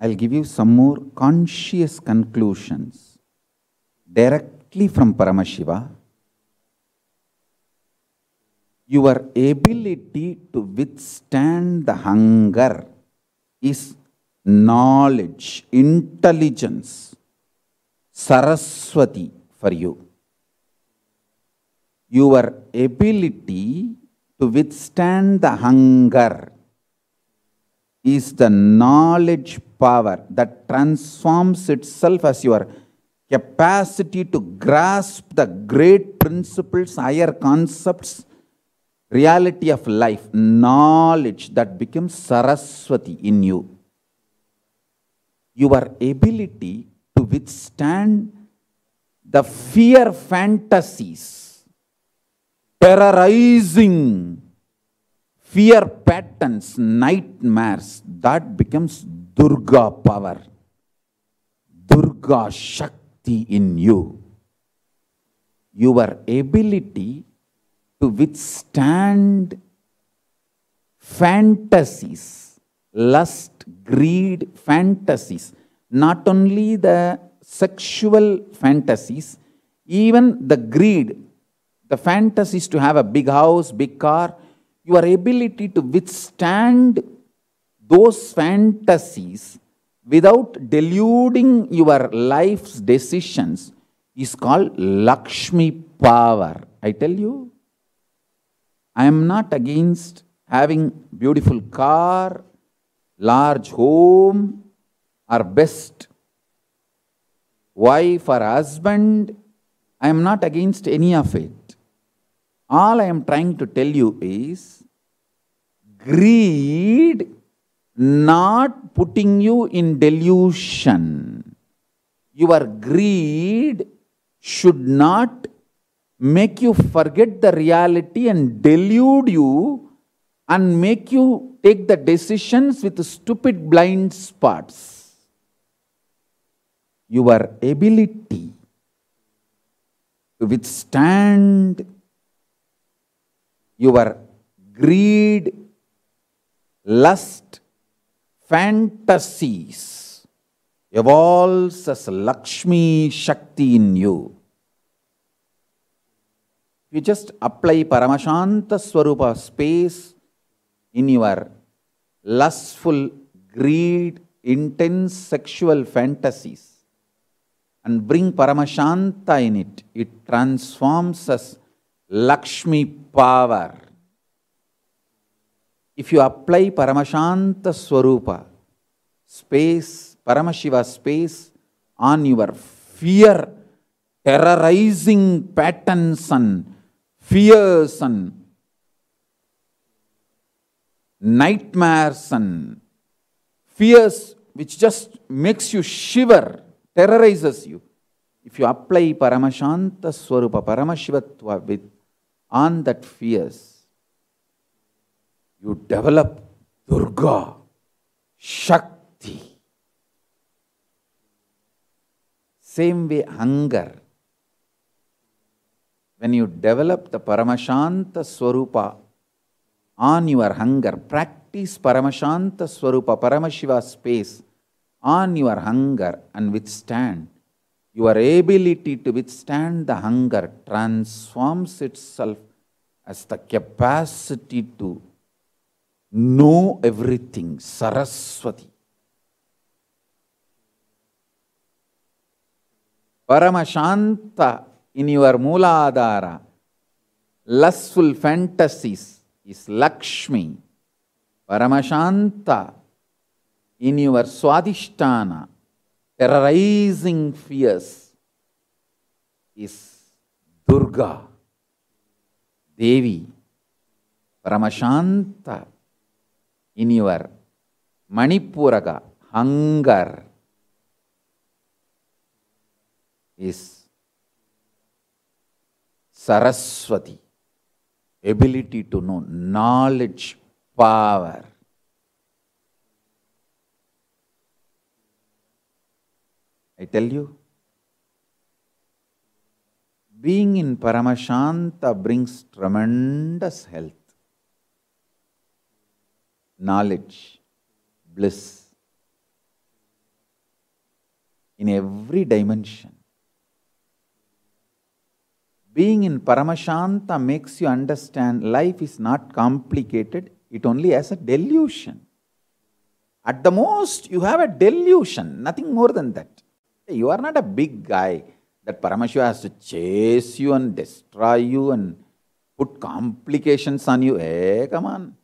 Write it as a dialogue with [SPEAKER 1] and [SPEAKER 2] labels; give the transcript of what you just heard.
[SPEAKER 1] I will give you some more conscious conclusions directly from Paramashiva. Your ability to withstand the hunger is knowledge, intelligence, Saraswati for you. Your ability to withstand the hunger is the knowledge power that transforms itself as your capacity to grasp the great principles, higher concepts, reality of life, knowledge that becomes Saraswati in you. Your ability to withstand the fear fantasies terrorizing fear patterns, nightmares, that becomes Durga power. Durga Shakti in you. Your ability to withstand fantasies, lust, greed, fantasies. Not only the sexual fantasies, even the greed, the fantasies to have a big house, big car, your ability to withstand those fantasies without deluding your life's decisions is called Lakshmi power. I tell you, I am not against having beautiful car, large home, or best wife or husband. I am not against any of it. All I am trying to tell you is greed not putting you in delusion. Your greed should not make you forget the reality and delude you and make you take the decisions with stupid blind spots. Your ability to withstand your greed, lust, fantasies evolves as Lakshmi Shakti in you. You just apply Paramashanta Swarupa space in your lustful greed, intense sexual fantasies and bring Paramashanta in it. It transforms us Lakshmi power. If you apply Paramashanta Swarupa, space, Paramashiva space on your fear, terrorizing patterns and fears and nightmares and fears which just makes you shiver, terrorizes you. If you apply Paramashanta Swarupa, Paramashivatva with on that fears, you develop Durga, Shakti. Same way, hunger. When you develop the Paramashanta Swarupa on your hunger, practice Paramashanta Swarupa, Paramashiva space on your hunger and withstand your ability to withstand the hunger transforms itself as the capacity to know everything, Saraswati. Paramashanta in your Mooladhara, lustful fantasies is Lakshmi. Paramashanta in your Swadhisthana terrorizing fears is Durga, Devi, Paramashanta in your Manipuraga, hunger is Saraswati, ability to know, knowledge, power. I tell you, being in Paramashanta brings tremendous health, knowledge, bliss in every dimension. Being in Paramashanta makes you understand life is not complicated, it only has a delusion. At the most, you have a delusion, nothing more than that. You are not a big guy that Paramashiva has to chase you and destroy you and put complications on you. Hey, eh, come on.